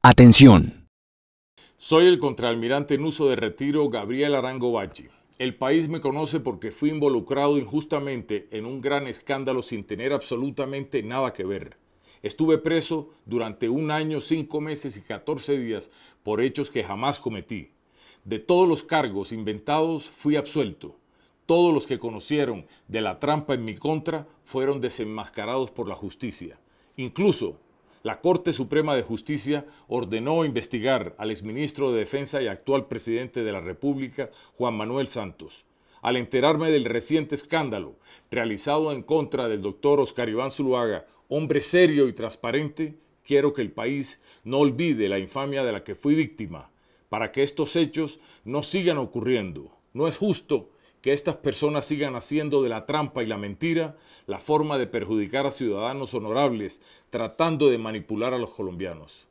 Atención. Soy el contraalmirante en uso de retiro Gabriel Arango Bachi. El país me conoce porque fui involucrado injustamente en un gran escándalo sin tener absolutamente nada que ver. Estuve preso durante un año, cinco meses y catorce días por hechos que jamás cometí. De todos los cargos inventados fui absuelto. Todos los que conocieron de la trampa en mi contra fueron desenmascarados por la justicia. Incluso la Corte Suprema de Justicia ordenó investigar al exministro de Defensa y actual presidente de la República, Juan Manuel Santos. Al enterarme del reciente escándalo realizado en contra del doctor Oscar Iván Zuluaga, hombre serio y transparente, quiero que el país no olvide la infamia de la que fui víctima, para que estos hechos no sigan ocurriendo. No es justo que estas personas sigan haciendo de la trampa y la mentira la forma de perjudicar a ciudadanos honorables, tratando de manipular a los colombianos.